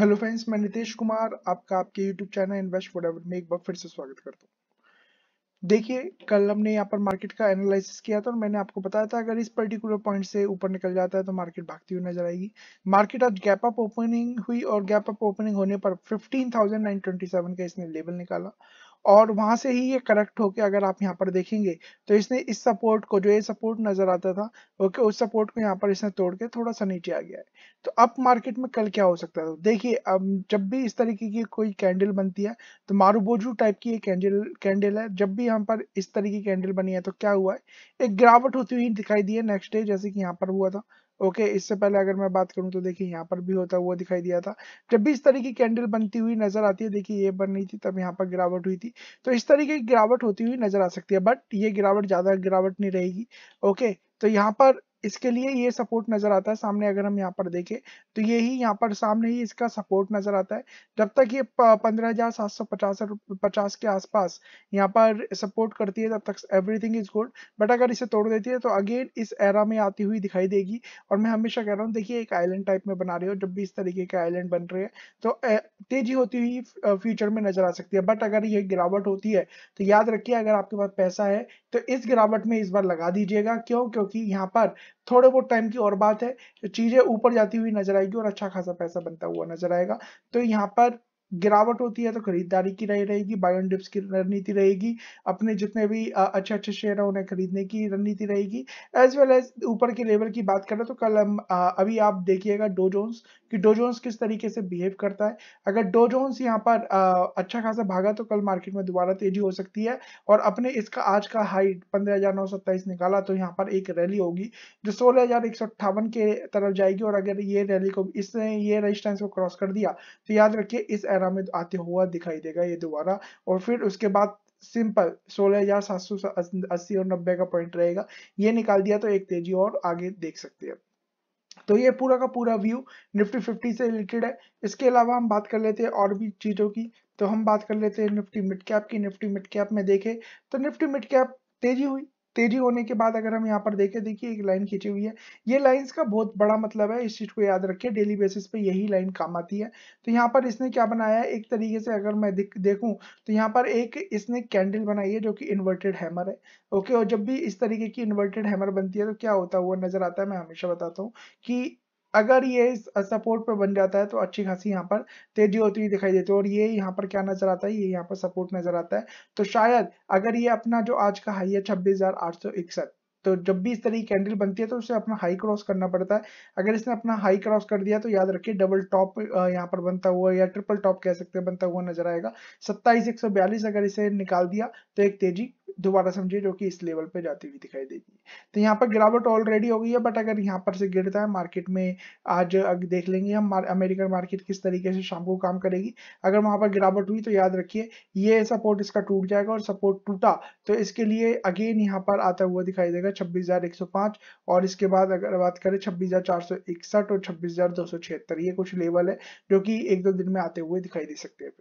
hello friends मैं नितेश कुमार आपका आपके यूट्यूब चैनल इन्वेस्ट वोडेवर में एक बार फिर से स्वागत करता हूँ देखिए कल हमने यहाँ पर मार्केट का एनालिसिस किया था और मैंने आपको बताया था अगर इस पर्टिकुलर पॉइंट से ऊपर निकल जाता है तो मार्केट भागती हुई नजर आएगी मार्केट आज गैप अप ओपनिंग हुई और गैप अप ओपनिंग होने पर फिफ्टीन का इसने लेवल निकाला और वहां से ही ये करेक्ट होके अगर आप यहाँ पर देखेंगे तो इसने इस सपोर्ट को जो ये सपोर्ट नजर आता था ओके उस सपोर्ट को यहाँ पर इसने तोड़ के थोड़ा सा नीचे आ गया है तो अब मार्केट में कल क्या हो सकता है देखिए अब जब भी इस तरीके की कोई कैंडल बनती है तो मारूबोजू टाइप की ये कैंडल कैंडल है जब भी यहाँ पर इस तरह की कैंडल बनी है तो क्या हुआ है एक गिरावट होती हुई दिखाई दी है नेक्स्ट डे जैसे कि यहाँ पर हुआ था ओके इससे पहले अगर मैं बात करूं तो देखिए यहाँ पर भी होता हुआ दिखाई दिया था जब भी इस तरह की कैंडल बनती हुई नजर आती है देखिए ये बन रही थी तब यहाँ पर गिरावट हुई थी तो इस तरीके की गिरावट होती हुई नजर आ सकती है बट ये गिरावट ज्यादा गिरावट नहीं रहेगी ओके तो यहाँ पर इसके लिए ये सपोर्ट नजर आता है सामने अगर हम यहाँ पर देखें तो ये ही यहाँ पर सामने ही इसका सपोर्ट नजर आता है जब तक ये पंद्रह हजार सात सौ पचास पचास के आसपास यहाँ पर सपोर्ट करती है तब तक एवरीथिंग इज गुड बट अगर इसे तोड़ देती है तो अगेन इस एरा में आती हुई दिखाई देगी और मैं हमेशा कह रहा हूँ देखिए एक आइलैंड टाइप में बना रही हो जब भी इस तरीके के आइलैंड बन रहे हैं तो तेजी होती हुई फ्यूचर में नजर आ सकती है बट अगर ये गिरावट होती है तो याद रखिए अगर आपके पास पैसा है तो इस गिरावट में इस बार लगा दीजिएगा क्यों क्योंकि यहाँ पर थोड़े बहुत टाइम की और बात है चीजें ऊपर जाती हुई नजर आएगी और अच्छा खासा पैसा बनता हुआ नजर आएगा तो यहाँ पर गिरावट होती है तो खरीदारी की राय रहेगी बाय ऑन डिप्स की रणनीति रहेगी अपने जितने भी अच्छे अच्छे शेयर हैं उन्हें खरीदने की रणनीति रहेगी एज वेल एज ऊपर के लेवल की बात करें तो कल हम अभी आप देखिएगा डो जोन्स कि डो जोन्स किस तरीके से बिहेव करता है अगर डो जोन्स यहाँ पर अच्छा खासा भागा तो कल मार्केट में दोबारा तेजी हो सकती है और अपने इसका आज का हाइट पंद्रह निकाला तो यहाँ पर एक रैली होगी जो सोलह के तरफ जाएगी और अगर ये रैली को इसने ये रजिस्टेंस को क्रॉस कर दिया तो याद रखिए इस पैरा में आते हुआ दिखाई देगा ये दोबारा और फिर उसके बाद सिंपल सोलह हजार सात सौ अस्सी और नब्बे का पॉइंट रहेगा ये निकाल दिया तो एक तेजी और आगे देख सकते हैं तो ये पूरा का पूरा व्यू निफ्टी फिफ्टी से रिलेटेड है इसके अलावा हम बात कर लेते हैं और भी चीज़ों की तो हम बात कर लेते हैं निफ्टी मिड कैप की निफ्टी मिड कैप में देखें तो निफ्टी मिड कैप तेजी हुई तेजी होने के बाद अगर हम यहाँ पर देखें देखिए एक लाइन खींची हुई है ये लाइंस का बहुत बड़ा मतलब है इस चीज को याद रखिए डेली बेसिस पे यही लाइन काम आती है तो यहाँ पर इसने क्या बनाया है एक तरीके से अगर मैं देखूं तो यहाँ पर एक इसने कैंडल बनाई है जो कि इन्वर्टेड हैमर है ओके और जब भी इस तरीके की इन्वर्टेड हैमर बनती है तो क्या होता हुआ नजर आता है मैं हमेशा बताता हूँ कि अगर ये इस सपोर्ट पर बन जाता है तो अच्छी खासी यहाँ पर तेजी होती हुई दिखाई देती है और ये यहाँ पर क्या नजर आता है ये यहाँ पर सपोर्ट नजर आता है तो शायद अगर ये अपना जो आज का हाई है छब्बीस तो जब भी इस तरह की कैंडल बनती है तो उसे अपना हाई क्रॉस करना पड़ता है अगर इसने अपना हाई क्रॉस कर दिया तो याद रखिए डबल टॉप यहाँ पर बनता हुआ या ट्रिपल टॉप कह सकते हैं बनता हुआ नजर आएगा सत्ताईस एक अगर इसे निकाल दिया तो एक तेजी दोबारा समझिए जो कि इस लेवल पे जाती हुई दिखाई देगी तो यहाँ पर गिरावट ऑलरेडी हो गई है बट अगर यहाँ पर से गिरता है मार्केट में आज देख लेंगे हम अमेरिकन मार्केट किस तरीके से शाम को काम करेगी अगर वहां पर गिरावट हुई तो याद रखिए ये सपोर्ट इसका टूट जाएगा और सपोर्ट टूटा तो इसके लिए अगेन यहाँ पर आता हुआ दिखाई देगा छब्बीस और इसके बाद अगर बात करें छब्बीस और छब्बीस ये कुछ लेवल है जो कि एक दो दिन में आते हुए दिखाई दे सकते हैं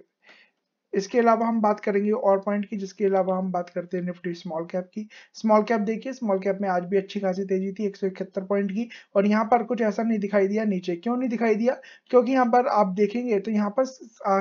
इसके अलावा हम बात करेंगे और पॉइंट की जिसके अलावा हम बात करते हैं निफ्टी स्मॉल कैप की स्मॉल कैप देखिए स्मॉल कैप में आज भी अच्छी खासी तेजी थी एक पॉइंट की और यहाँ पर कुछ ऐसा नहीं दिखाई दिया नीचे क्यों नहीं दिखाई दिया क्योंकि यहाँ पर आप देखेंगे तो यहाँ पर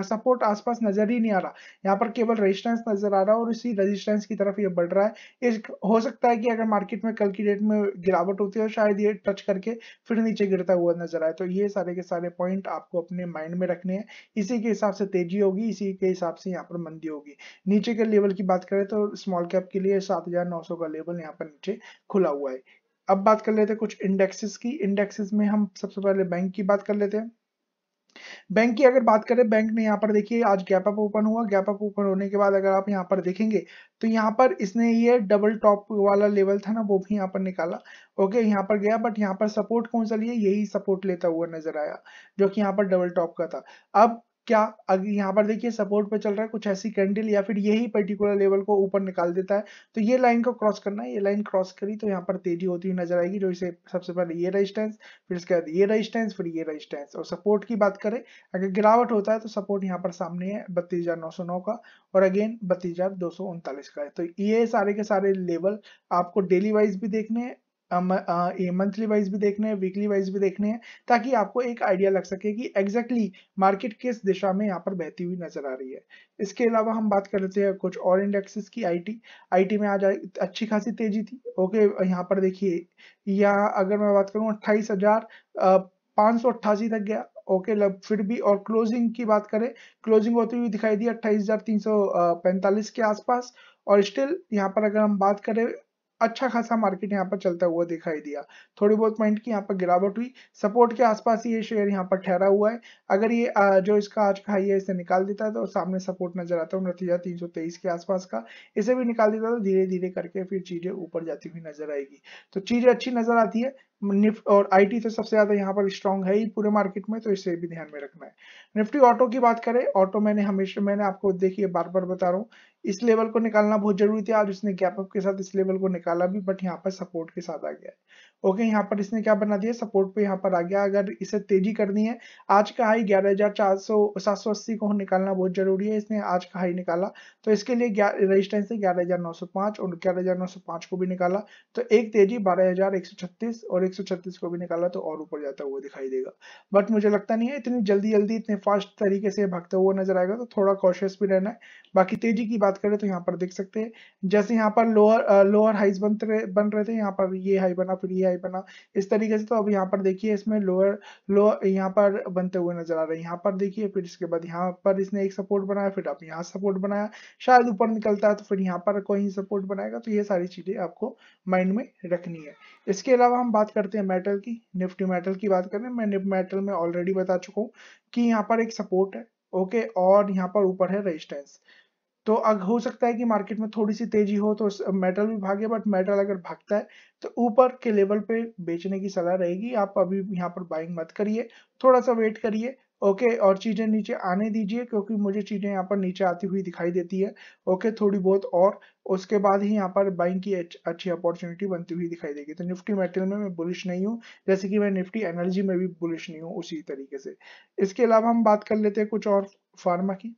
सपोर्ट आसपास नजर ही नहीं आ रहा यहाँ पर केवल रजिस्टेंस नजर आ रहा है और इसी रजिस्टेंस की तरफ ये बढ़ रहा है इस हो सकता है कि अगर मार्केट में कल की डेट में गिरावट होती है तो शायद ये टच करके फिर नीचे गिरता हुआ नजर आए तो ये सारे के सारे पॉइंट आपको अपने माइंड में रखने हैं इसी के हिसाब से तेजी होगी इसी के हिसाब से यहाँ पर मंदी होगी नीचे के लेवल की बात करें तो स्मॉल कैप के लिए सात हजार नौ सौ का लेवल यहाँ पर नीचे खुला हुआ है अब बात कर लेते हैं कुछ इंडेक्सेस की इंडेक्सेस में हम सबसे पहले बैंक की बात कर लेते हैं बैंक की अगर बात करें बैंक ने यहाँ पर देखिए आज गैप अप ओपन हुआ गैप अप ओपन होने के बाद अगर आप यहाँ पर देखेंगे तो यहाँ पर इसने ये डबल टॉप वाला लेवल था ना वो भी यहाँ पर निकाला ओके यहाँ पर गया बट यहाँ पर सपोर्ट कौन सा लिया यही सपोर्ट लेता हुआ नजर आया जो कि यहाँ पर डबल टॉप का था अब क्या अगर यहाँ पर देखिए सपोर्ट पे चल रहा है कुछ ऐसी कैंडल या फिर यही पर्टिकुलर लेवल को ऊपर निकाल देता है तो ये लाइन को क्रॉस करना है ये लाइन क्रॉस करी तो यहाँ पर तेजी होती हुई नजर आएगी जो इसे सबसे पहले ये रजिस्टेंस फिर इसके बाद ये रजिस्टेंस फिर ये रजिस्टेंस और सपोर्ट की बात करें अगर गिरावट होता है तो सपोर्ट यहाँ पर सामने है बत्तीस का और अगेन बत्तीस का है तो ये सारे के सारे लेवल आपको डेली वाइज भी देखने हैं मंथली वाइज भी देखने हैं वीकली वाइज भी देखने हैं ताकि आपको एक आइडिया लग सके कि एग्जैक्टली exactly मार्केट किस दिशा में यहाँ पर बहती हुई नजर आ रही है इसके अलावा हम बात कर लेते हैं कुछ और इंडेक्सेस की आईटी आईटी में आज अच्छी खासी तेजी थी ओके यहाँ पर देखिए या अगर मैं बात करूँ अट्ठाईस हजार तक गया ओके okay, फिर भी और क्लोजिंग की बात करें क्लोजिंग होती हुई दिखाई दी अट्ठाईस के आसपास और स्टिल यहाँ पर अगर हम बात करें अच्छा खासा मार्केट यहाँ पर चलता हुआ दिखाई दिया थोड़ी बहुत पॉइंट की यहाँ पर गिरावट हुई सपोर्ट के आसपास ही ये शेयर यहाँ पर ठहरा हुआ है अगर ये जो इसका आज का हाई है इसे निकाल देता है तो सामने सपोर्ट नजर आता है नतीजा तीन के आसपास का इसे भी निकाल देता तो धीरे धीरे करके फिर चीजें ऊपर जाती हुई नजर आएगी तो चीजें अच्छी नजर आती है निफ्ट और आईटी से सबसे ज्यादा यहाँ पर स्ट्रॉन्ग है ही पूरे मार्केट में तो इसे भी ध्यान में रखना है निफ्टी ऑटो की बात करें ऑटो मैंने हमेशा मैंने आपको देखिए बार बार बता रहा हूँ इस लेवल को निकालना बहुत जरूरी था आज उसने गैप अप के साथ इस लेवल को निकाला भी बट यहाँ पर सपोर्ट के साथ आ गया है ओके यहाँ पर इसने क्या बना दिया सपोर्ट पे यहाँ पर आ गया अगर इसे तेजी करनी है आज का हाई ग्यारह हजार चार सौ सात सौ अस्सी को निकालना बहुत जरूरी है इसने आज का हाई निकाला तो इसके लिए रजिस्टेंस है ग्यारह हजार नौ सौ पांच और ग्यारह हजार नौ सौ पांच को भी निकाला तो एक तेजी बारह हजार एक सौ छत्तीस और एक सौ छत्तीस को भी निकाला तो और ऊपर जाता हुआ दिखाई देगा बट मुझे लगता नहीं है इतनी जल्दी जल्दी इतने फास्ट तरीके से भागता हुआ नजर आएगा तो थोड़ा कॉशियस भी रहना है बाकी तेजी की बात करें तो यहाँ पर देख सकते हैं जैसे यहाँ पर लोअर लोअर हाइज बन रहे थे यहाँ पर ये हाई बना फिर ये आई बना इस तरीके से तो अब यहाँ पर देखिए इसमें लोअर लोअर यहाँ पर बनते हुए नजर आ रहे हैं यहाँ पर देखिए फिर इसके बाद यहाँ पर इसने एक सपोर्ट बनाया फिर अब यहाँ सपोर्ट बनाया शायद ऊपर निकलता है तो फिर यहाँ पर कोई सपोर्ट बनाएगा तो ये सारी चीजें आपको माइंड में रखनी है इसके अलावा हम बात करते हैं मेटल की निफ्टी मेटल की बात करें मैं निफ्ट मेटल में ऑलरेडी बता चुका हूँ कि यहाँ पर एक सपोर्ट है ओके और यहाँ पर ऊपर है रेजिस्टेंस तो अग हो सकता है कि मार्केट में थोड़ी सी तेजी हो तो मेटल भी भागे बट मेटल अगर भागता है तो ऊपर के लेवल पे बेचने की सलाह रहेगी आप अभी यहाँ पर बाइंग मत करिए थोड़ा सा वेट करिए ओके और चीज़ें नीचे आने दीजिए क्योंकि मुझे चीज़ें यहाँ पर नीचे आती हुई दिखाई देती है ओके थोड़ी बहुत और उसके बाद ही यहाँ पर बाइंग की अच्छी अपॉर्चुनिटी बनती हुई दिखाई देगी तो निफ्टी मेटल में मैं बुलिश नहीं हूँ जैसे कि मैं निफ्टी एनर्जी में भी बुलिश नहीं हूँ उसी तरीके से इसके अलावा हम बात कर लेते हैं कुछ और फार्मा की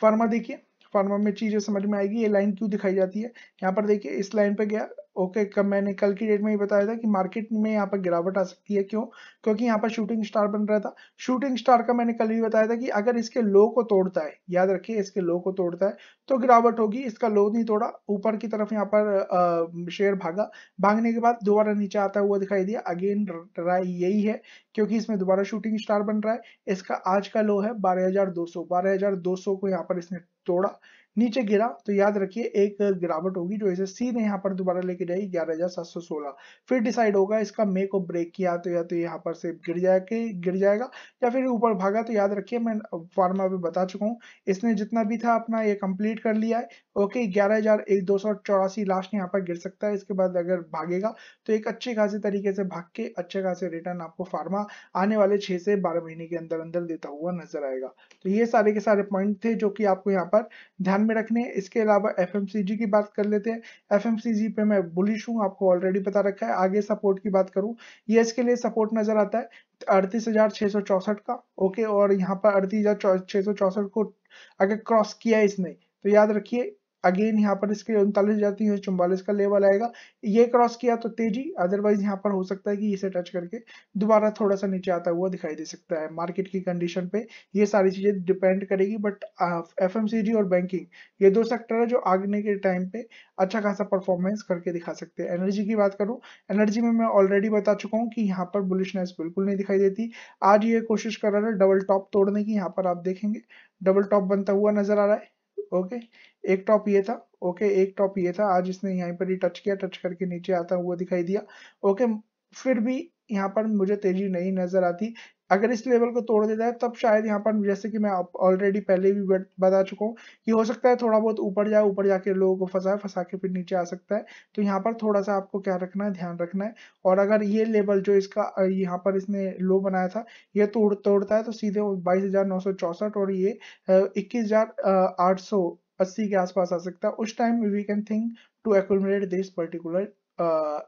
फार्मा देखिए फार्मा में चीजें समझ में आएगी ये लाइन क्यों दिखाई जाती है यहाँ पर देखिए इस लाइन पे गया ओके okay, कब मैंने कल की डेट में ही बताया था कि मार्केट में यहाँ पर गिरावट आ सकती है क्यों क्योंकि यहाँ पर शूटिंग स्टार बन रहा था शूटिंग स्टार का मैंने कल भी बताया था कि अगर इसके लो को तोड़ता है याद रखिए इसके लो को तोड़ता है तो गिरावट होगी इसका लो नहीं तोड़ा ऊपर की तरफ यहाँ पर शेयर भागा भागने के बाद दोबारा नीचे आता हुआ दिखाई दिया अगेन राय यही है क्योंकि इसमें दोबारा शूटिंग स्टार बन रहा है इसका आज का लो है बारह हजार दो को यहाँ पर इसने तोड़ा नीचे गिरा तो याद रखिए एक गिरावट होगी जो इसे सी ने यहाँ पर दोबारा लेके जाएगी ग्यारह हजार सात सौ सोलह फिर डिसाइड होगा इसका मे को ब्रेक किया तो या तो यहाँ पर से गिर जाएगा गिर जाएगा या फिर ऊपर भागा तो याद रखिए मैं फार्मा पे बता चुका हूँ इसने जितना भी था अपना ये कंप्लीट कर लिया है ओके ग्यारह हजार एक दो सौ चौरासी लास्ट यहाँ पर गिर सकता है इसके बाद अगर भागेगा तो एक अच्छे खासे तरीके से भाग के अच्छे खासे रिटर्न आपको फार्मा आने वाले छह से बारह महीने के अंदर अंदर देता हुआ नजर आएगा तो ये सारे के सारे पॉइंट थे जो कि आपको यहाँ पर ध्यान में रखने हैं इसके अलावा एफ की बात कर लेते हैं एफ पे मैं बुलिश हूँ आपको ऑलरेडी पता रखा है आगे सपोर्ट की बात करूँ ये इसके लिए सपोर्ट नजर आता है अड़तीस का ओके और यहाँ पर अड़तीस को अगर क्रॉस किया इसने तो याद रखिए अगेन यहाँ पर इसके उनतालीस जाती है चौवालीस का लेवल आएगा ये क्रॉस किया तो तेजी अदरवाइज यहाँ पर हो सकता है कि इसे टच करके दोबारा थोड़ा सा नीचे आता हुआ दिखाई दे सकता है मार्केट की कंडीशन पे ये सारी चीजें डिपेंड करेगी बट एफ uh, और बैंकिंग ये दो सेक्टर है जो आगने के टाइम पे अच्छा खासा परफॉर्मेंस करके दिखा सकते हैं एनर्जी की बात करूँ एनर्जी में मैं ऑलरेडी बता चुका हूँ कि यहाँ पर बुलिशनेस बिल्कुल नहीं दिखाई देती आज ये कोशिश कर रहा है डबल टॉप तोड़ने की यहाँ पर आप देखेंगे डबल टॉप बनता हुआ नजर आ रहा है ओके एक टॉप ये था ओके एक टॉप ये था आज इसने यहाँ पर ही टच किया टच करके नीचे आता हुआ दिखाई दिया ओके फिर भी यहाँ पर मुझे तेजी नहीं नजर आती अगर इस लेवल को तोड़ देता है तब शायद यहाँ पर जैसे कि मैं ऑलरेडी पहले भी बता चुका हूँ कि हो सकता है थोड़ा बहुत ऊपर जाए ऊपर जाके लोगों को फंसाए फंसा के फिर नीचे आ सकता है तो यहाँ पर थोड़ा सा आपको क्या रखना है ध्यान रखना है और अगर ये लेवल जो इसका यहाँ पर इसने लो बनाया था ये तोड़ तोड़ता है तो सीधे बाईस और ये इक्कीस 80 के आसपास आ सकता है उस time we can think to accommodate this particular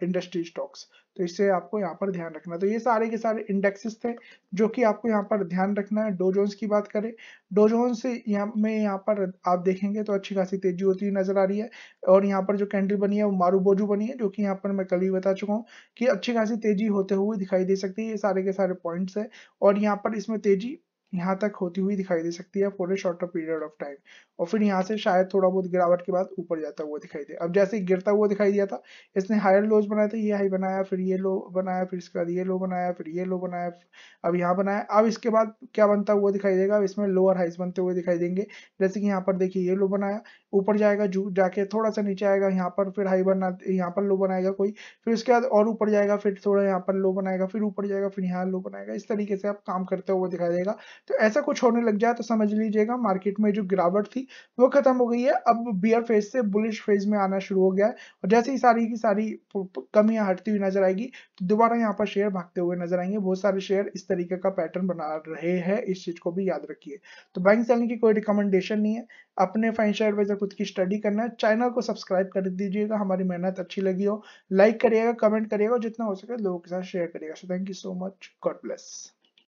industry stocks तो इससे आपको यहाँ पर ध्यान रखना तो ये सारे के सारे इंडेक्सेस थे जो कि आपको यहाँ पर ध्यान रखना है डोजोन्स की बात करें डोजोन्स यहाँ में यहाँ पर आप देखेंगे तो अच्छी खासी तेजी होती हुई नजर आ रही है और यहाँ पर जो कैंडल बनी है वो मारू बोजू बनी है जो कि यहाँ पर मैं कल ही बता चुका हूँ कि अच्छी खासी तेजी होते हुए दिखाई दे सकती है ये सारे के सारे पॉइंट्स है और यहाँ पर इसमें तेजी यहाँ तक होती हुई दिखाई दे सकती है for a shorter period of time और फिर यहाँ से शायद थोड़ा बहुत गिरावट के बाद ऊपर जाता हुआ दिखाई दे अब जैसे गिरता हुआ दिखाई दिया था इसने हायर लोज बनाया था ये हाई बनाया फिर ये लो बनाया फिर इसके बाद ये लो बनाया फिर ये लो बनाया अब यहाँ बनाया अब इसके बाद क्या बनता हुआ दिखाई देगा अब इसमें लोअर हाइस बनते हुए दिखाई देंगे जैसे कि यहाँ पर देखिए ये लो बनाया ऊपर जाएगा जू जाके थोड़ा सा नीचे आएगा यहाँ पर फिर हाई बना यहाँ पर लो बनाएगा कोई फिर उसके बाद और ऊपर जाएगा फिर थोड़ा यहाँ पर लो बनाएगा फिर ऊपर जाएगा फिर यहाँ लो बनाएगा इस तरीके से आप काम करते हुए दिखाई देगा तो ऐसा कुछ होने लग जाए तो समझ लीजिएगा मार्केट में जो गिरावट थी वो खत्म हो गई है अब बियर फेज से बुलिश फेज में आना शुरू हो गया है और जैसे ही सारी की सारी कमियां हटती हुई नजर आएगी तो दोबारा यहाँ पर शेयर भागते हुए नजर आएंगे बहुत सारे शेयर इस तरीके का पैटर्न बना रहे हैं इस चीज को भी याद रखिए तो बैंक सेलिंग की कोई रिकमेंडेशन नहीं है अपने फाइनेंशियल एडवाइजर खुद की स्टडी करना है चैनल को सब्सक्राइब कर दीजिएगा हमारी मेहनत अच्छी लगी हो लाइक करिएगा कमेंट करिएगा जितना हो सके लोगों के साथ शेयर करिएगा so thank you so much God bless